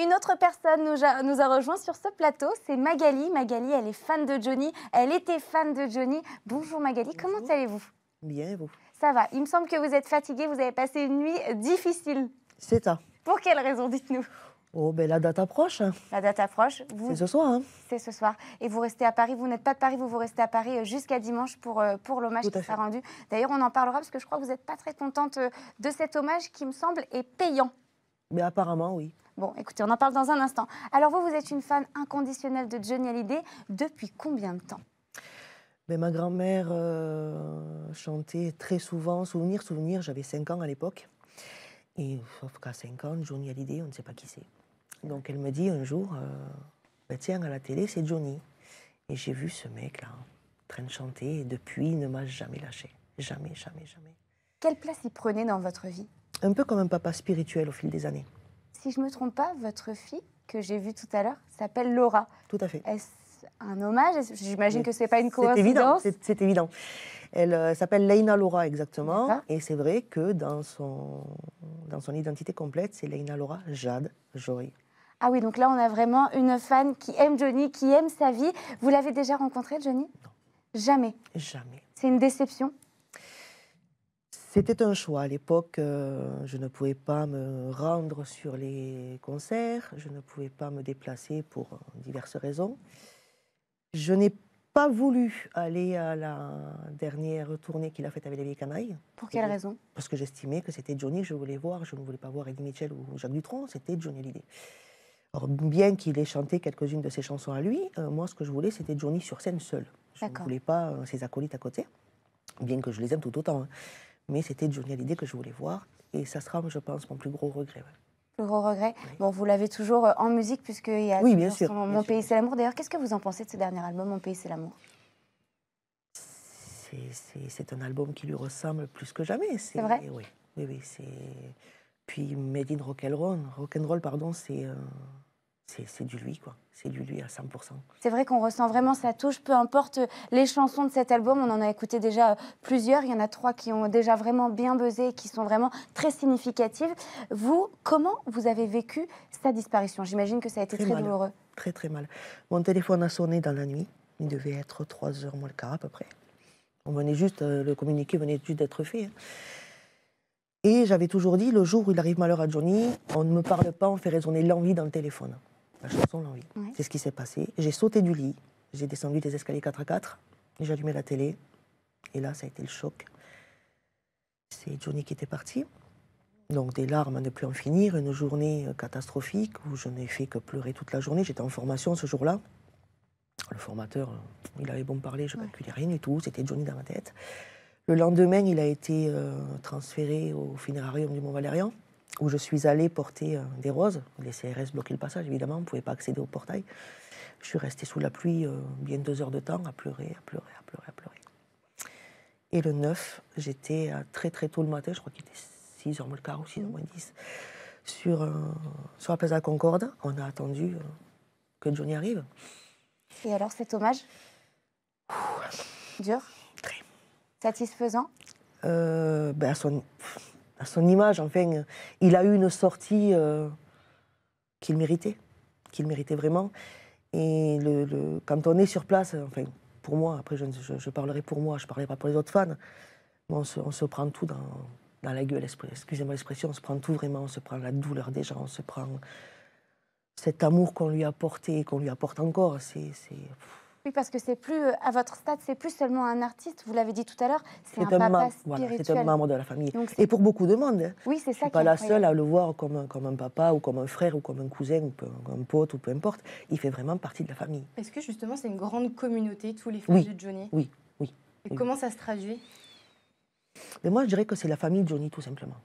Une autre personne nous a, nous rejoint sur ce plateau, c'est Magali. Magali, elle est fan de Johnny, elle était fan de Johnny. Bonjour Magali, comment allez-vous Bien, vous Ça va, il me semble que vous êtes fatiguée, vous avez passé une nuit difficile. C'est ça. Pour quelle raison, dites-nous Oh, ben la date approche. Hein. La date approche. C'est ce soir. Hein. C'est ce soir. Et vous restez à Paris. Vous n'êtes pas de Paris, vous vous restez à Paris euh, jusqu'à dimanche pour, euh, pour l'hommage qui sera rendu. D'ailleurs, on en parlera parce que je crois que vous n'êtes pas très contente euh, de cet hommage qui me semble est payant. Mais apparemment, oui. Bon, écoutez, on en parle dans un instant. Alors vous, vous êtes une fan inconditionnelle de Johnny Hallyday depuis combien de temps mais ben, ma grand-mère euh, chantait très souvent Souvenir, Souvenir. J'avais 5 ans à l'époque. Et sauf qu'à 5 ans, Johnny Hallyday, on ne sait pas qui c'est. Donc elle me dit un jour euh, ben, Tiens, à la télé, c'est Johnny. Et j'ai vu ce mec-là en train de chanter. Et depuis, il ne m'a jamais lâché. Jamais, jamais, jamais. Quelle place il prenait dans votre vie Un peu comme un papa spirituel au fil des années si je ne me trompe pas, votre fille, que j'ai vue tout à l'heure, s'appelle Laura. Tout à fait. Est-ce un hommage J'imagine que ce n'est pas une coïncidence. C'est évident. Elle euh, s'appelle Leina Laura exactement. Et c'est vrai que dans son, dans son identité complète, c'est Leina Laura Jade Jory. Ah oui, donc là, on a vraiment une fan qui aime Johnny, qui aime sa vie. Vous l'avez déjà rencontrée, Johnny Non. Jamais. Jamais. C'est une déception c'était un choix. À l'époque, euh, je ne pouvais pas me rendre sur les concerts, je ne pouvais pas me déplacer pour euh, diverses raisons. Je n'ai pas voulu aller à la dernière tournée qu'il a faite avec les vieilles canailles. Pour quelle raison Parce que j'estimais que c'était Johnny que je voulais voir. Je ne voulais pas voir Eddie Mitchell ou Jacques Dutronc, c'était Johnny l'idée. bien qu'il ait chanté quelques-unes de ses chansons à lui, euh, moi, ce que je voulais, c'était Johnny sur scène seul. Je ne voulais pas ses acolytes à côté, bien que je les aime tout autant. Hein. Mais c'était Johnny Hallyday que je voulais voir. Et ça sera, je pense, mon plus gros regret. Plus gros regret. Bon, vous l'avez toujours euh, en musique, puisqu'il y a Mon pays, c'est l'amour. D'ailleurs, qu'est-ce que vous en pensez de ce dernier album, Mon pays, c'est l'amour C'est un album qui lui ressemble plus que jamais. C'est vrai Oui, oui, Puis Made in Rock'n'Roll, rock pardon, c'est c'est du lui, quoi. C'est du lui à 100%. C'est vrai qu'on ressent vraiment sa touche, peu importe les chansons de cet album. On en a écouté déjà plusieurs. Il y en a trois qui ont déjà vraiment bien buzzé et qui sont vraiment très significatives. Vous, comment vous avez vécu sa disparition J'imagine que ça a été très, douloureux. Très, très mal. Mon téléphone a sonné dans la nuit. Il devait être 3 heures moins le quart à peu près. On venait juste, euh, le communiqué venait juste d'être fait. Hein. Et j'avais toujours dit, le jour où il arrive malheur à Johnny, on ne me parle pas, on fait résonner l'envie dans le téléphone la chanson C'est ce qui s'est passé. J'ai sauté du lit, j'ai descendu des escaliers 4 à 4, j'ai allumé la télé, et là, ça a été le choc. C'est Johnny qui était parti. Donc des larmes à ne plus en finir, une journée euh, catastrophique où je n'ai fait que pleurer toute la journée. J'étais en formation ce jour-là. Le formateur, euh, il avait bon parlé, je ne calculais rien du tout, c'était Johnny dans ma tête. Le lendemain, il a été euh, transféré au funérarium du Mont-Valérien où je suis allée porter euh, des roses. Les CRS bloquaient le passage, évidemment, on ne pouvait pas accéder au portail. Je suis restée sous la pluie euh, bien deux heures de temps à pleurer, à pleurer, à pleurer, à pleurer. Et le 9, j'étais euh, très très tôt le matin, je crois qu'il était 6h moins le quart ou 6h moins 10, sur, sur la place de la Concorde. On a attendu que Johnny arrive. Et alors cet hommage Dur Très. Satisfaisant ben, son à son image. Enfin, il a eu une sortie euh, qu'il méritait, qu'il méritait vraiment. Et le, quand on est sur place, enfin, pour moi, après, je, parlerai pour moi, je ne parlerai pas pour les autres fans, on se, prend tout dans, la gueule, excusez-moi l'expression, on se prend tout vraiment, on se prend la douleur des gens, on se prend cet amour qu'on lui a porté et qu'on lui apporte encore. C'est parce que c'est plus, euh, à votre stade, c'est plus seulement un artiste, vous l'avez dit tout à l'heure, c'est un, papa spirituel. c'est un membre de la famille. et pour beaucoup de monde. Hein. Oui, c'est ça. Je suis pas la seule à le voir comme un, comme un papa ou comme un frère ou comme un cousin ou comme un pote ou peu importe. Il fait vraiment partie de la famille. Est-ce que justement c'est une grande communauté, tous les fans de Johnny Oui, oui. Et comment ça se traduit Mais Moi, je dirais que c'est la famille de Johnny tout simplement.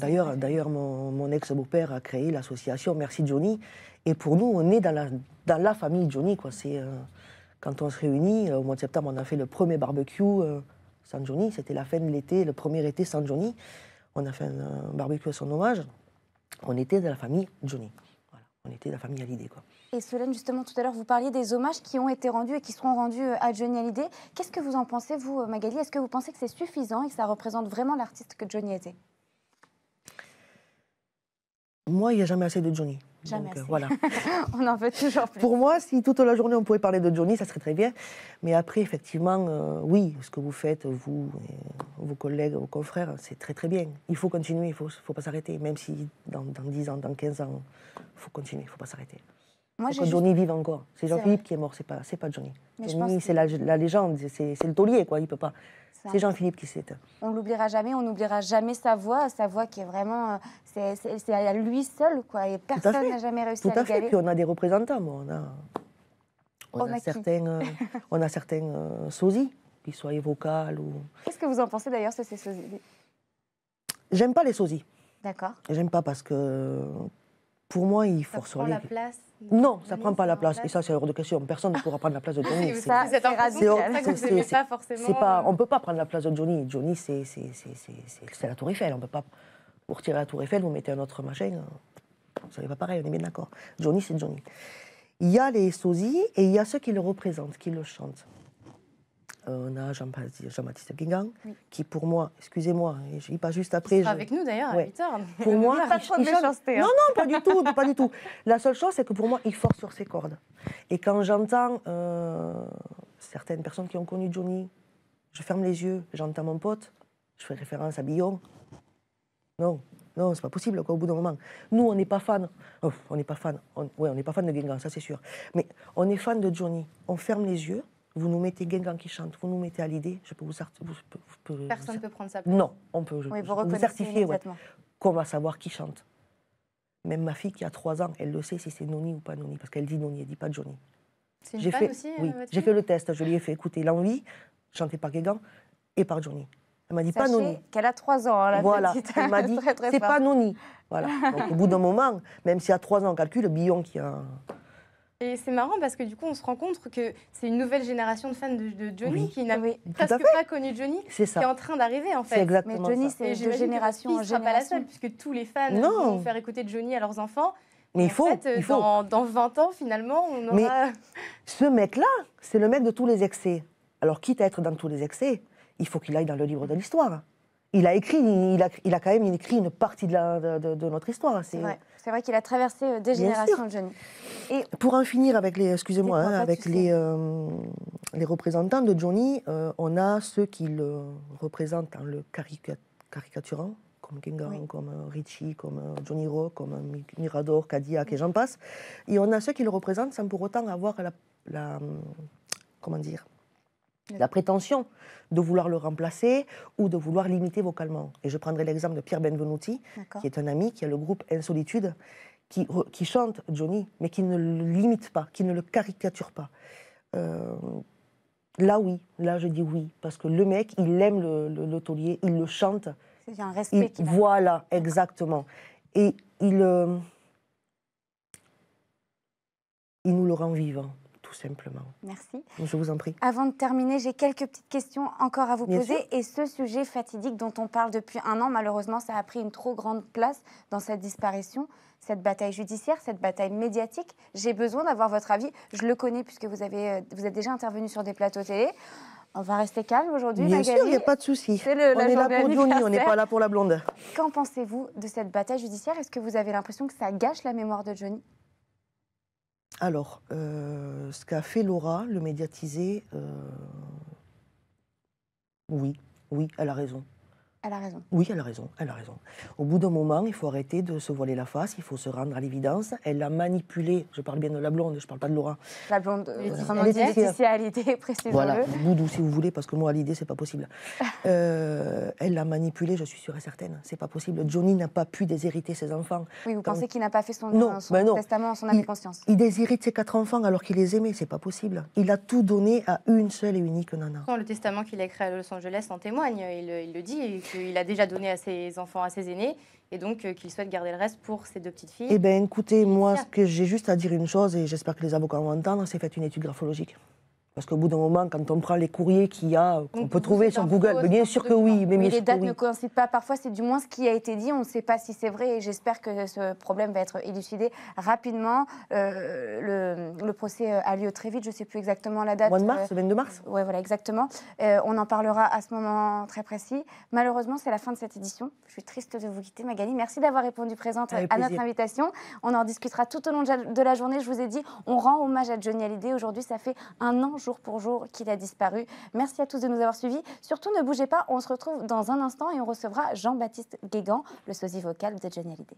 D'ailleurs, d'ailleurs, mon, mon ex-beau-père a créé l'association Merci Johnny. Et pour nous, on est dans la, dans la famille Johnny. Quoi. C'est, euh, quand on se réunit, euh, au mois de septembre, on a fait le premier barbecue euh, Saint Johnny. C'était la fin de l'été, le premier été Saint Johnny. On a fait un, barbecue à son hommage. On était de la famille Johnny. On était de la famille Hallyday. Quoi. Et Solène, justement, tout à l'heure, vous parliez des hommages qui ont été rendus et qui seront rendus euh, à Johnny Hallyday. Qu'est-ce que vous en pensez, vous, Magali Est-ce que vous pensez que c'est suffisant et que ça représente vraiment l'artiste que Johnny était moi, il n'y a jamais assez de Johnny. Jamais Donc, euh, voilà. on en fait toujours plus. Pour moi, si toute la journée on pouvait parler de Johnny, ça serait très bien. Mais après, effectivement, euh, oui, ce que vous faites, vous, vos collègues, vos confrères, c'est très très bien. Il faut continuer, il ne faut, pas s'arrêter. Même si dans, dans, 10 ans, dans 15 ans, il faut continuer, il ne faut pas s'arrêter. Moi, que Johnny vive encore. C'est Jean-Philippe qui est mort, c'est pas, pas Johnny. Johnny, c'est la, la, légende, c'est le taulier, quoi. Il peut pas. C'est Jean-Philippe qui s'éteint. On l'oubliera jamais, on n'oubliera jamais sa voix, sa voix qui est vraiment, euh, c'est à lui seul quoi, et personne n'a jamais réussi à, Puis on a des représentants, moi. on a, on, a, certains, euh, on a certains euh, sosies, qu'ils soient vocales ou. Qu'est-ce que vous en pensez d'ailleurs ces sosies J'aime pas les sosies. D'accord. J'aime pas parce que pour moi, il faut sur la place Non, ça ne prend pas la place. Et ça, c'est hors de question. Personne ne pourra prendre la place de Johnny. C'est C'est pas forcément. Euh, on ne peut pas prendre la place de Johnny. Johnny, c'est la Tour Eiffel. On peut pas. Pour tirer la Tour Eiffel, vous mettez un autre machin. Ça n'est pas pareil, on est bien d'accord. Johnny, c'est Johnny. Il y a les sosies et il y a ceux qui le représentent, qui le chantent. Euh, on a Jean-Baptiste Guingamp, qui pour moi, excusez-moi, hein, je dis pas juste après. Il avec nous d'ailleurs, ouais. Pour moi, pas trop de hein. Non, non, pas du tout, pas du tout. La seule chose, c'est que pour moi, il force sur ses cordes. Et quand j'entends euh, certaines personnes qui ont connu Johnny, je ferme les yeux, j'entends mon pote, je fais référence à Billon. Non, non, c'est pas possible, au bout d'un moment. Nous, on n'est pas fan. on n'est pas fan. On... on n'est pas fan de Guingamp, ça c'est sûr. Mais on est fan de Johnny. On ferme les yeux vous nous mettez Guingamp qui chante, vous nous mettez à l'idée, je peux vous, Personne ne peut prendre sa place. Non, on peut vous, certifiez certifier qu'on va savoir qui chante. Même ma fille qui a 3 ans, elle le sait si c'est Noni ou pas Noni, parce qu'elle dit Noni, elle dit pas Johnny. C'est une fait, aussi, oui, euh, J'ai fait le test, je lui ai fait écouter l'envie, chantée par Guégan et par Johnny. Elle m'a dit pas Noni. Qu'elle a 3 ans, hein, voilà. Elle m'a dit c'est pas Noni. Voilà. au bout d'un moment, même si à 3 ans on calcule, Billon qui a et c'est marrant parce que du coup, on se rend compte que c'est une nouvelle génération de fans de, Johnny qui n'a presque pas connu Johnny, qui est en train d'arriver en fait. Mais Johnny, c'est de génération en génération. pas la seule puisque tous les fans vont faire écouter Johnny à leurs enfants. Mais il faut, fait, Dans, dans, 20 ans, finalement, on aura... Mais ce mec-là, c'est le mec de tous les excès. Alors, quitte à être dans tous les excès, il faut qu'il aille dans le livre de l'histoire il a écrit, il a, quand même écrit une partie de, la, de, notre histoire. Hein, c'est vrai, qu'il a traversé euh, des générations de jeunes. Et pour en finir avec les, excusez-moi, hein, avec les, euh, les représentants de Johnny, euh, on a ceux qui le représentent en le caricaturant, comme King comme Richie, comme Johnny Rock, comme Mirador, Cadillac et j'en passe. Et on a ceux qui le représentent sans pour autant avoir la hum, comment dire, la prétention de vouloir le remplacer ou de vouloir l'imiter vocalement. Et je prendrai l'exemple de Pierre Benvenuti, qui est un ami, qui a le groupe Insolitude, qui, qui chante Johnny, mais qui ne le l'imite pas, qui ne le caricature pas. Euh, là, oui, là, je dis oui, parce que le mec, il aime le, taulier, il le chante. Il un respect. voilà, exactement. Et il, euh, il nous le rend vivant simplement. Merci. Je vous en prie. Avant de terminer, j'ai quelques petites questions encore à vous poser. Et ce sujet fatidique dont on parle depuis un an, malheureusement, ça a pris une trop grande place dans cette disparition, cette bataille judiciaire, cette bataille médiatique. J'ai besoin d'avoir votre avis. Je le connais puisque vous, avez, euh, vous êtes déjà intervenu sur des plateaux télé. On va rester calme aujourd'hui, Bien sûr, il n'y a pas de souci. On est là pour Johnny, on n'est pas là pour la blonde. Qu'en pensez-vous de cette bataille judiciaire Est-ce que vous avez l'impression que ça gâche la mémoire de Johnny alors, euh, ce qu'a fait Laura, le médiatiser, euh, oui, oui, elle a raison. Elle a raison. Oui, elle a raison, elle a raison. Au bout d'un moment, il faut arrêter de se voiler la face, il faut se rendre à l'évidence. Elle l'a manipulée, je parle bien de la blonde, je parle pas de Laura. La blonde, euh, euh, elle était euh, précisément. Voilà, Boudou si vous voulez, parce que moi, à l'idée, c'est pas possible. elle l'a manipulée, je suis sûre et certaine, c'est pas possible. Johnny n'a pas pu déshériter ses enfants. Oui, vous pensez qu'il n'a pas fait son, ben testament son son âme et conscience Il déshérite ses quatre enfants alors qu'il les aimait, c'est pas possible. Il a tout donné à une seule et unique nana. le testament qu'il a écrit à Los Angeles en témoigne, il, le dit qu'il a déjà donné à ses enfants, à ses aînés, et donc euh, qu'il souhaite garder le reste pour ses deux petites filles. Eh bien, écoutez, moi, ce que j'ai juste à dire une chose, et j'espère que les avocats vont entendre, c'est faites une étude graphologique. Parce qu'au bout d'un moment, quand on prend les courriers qu'il y a, qu'on peut trouver sur Google, bien sûr que oui. Mais, les dates ne coïncident pas. Parfois, c'est du moins ce qui a été dit. On ne sait pas si c'est vrai. Et j'espère que ce problème va être élucidé rapidement. Euh, le, procès euh, a lieu très vite. Je ne sais plus exactement la date. Mois de mars, semaine euh, de mars. Oui, voilà, exactement. on en parlera à ce moment très précis. Malheureusement, c'est la fin de cette édition. Je suis triste de vous quitter, Magali. Merci d'avoir répondu présente à notre invitation. On en discutera tout au long de la journée. Je vous ai dit, on rend hommage à Johnny Hallyday. Aujourd'hui, ça fait un an jour pour jour qu'il a disparu. Merci à tous de nous avoir suivis. Surtout, ne bougez pas, on se retrouve dans un instant et on recevra Jean-Baptiste Guégan, le sosie vocal de Johnny Hallyday.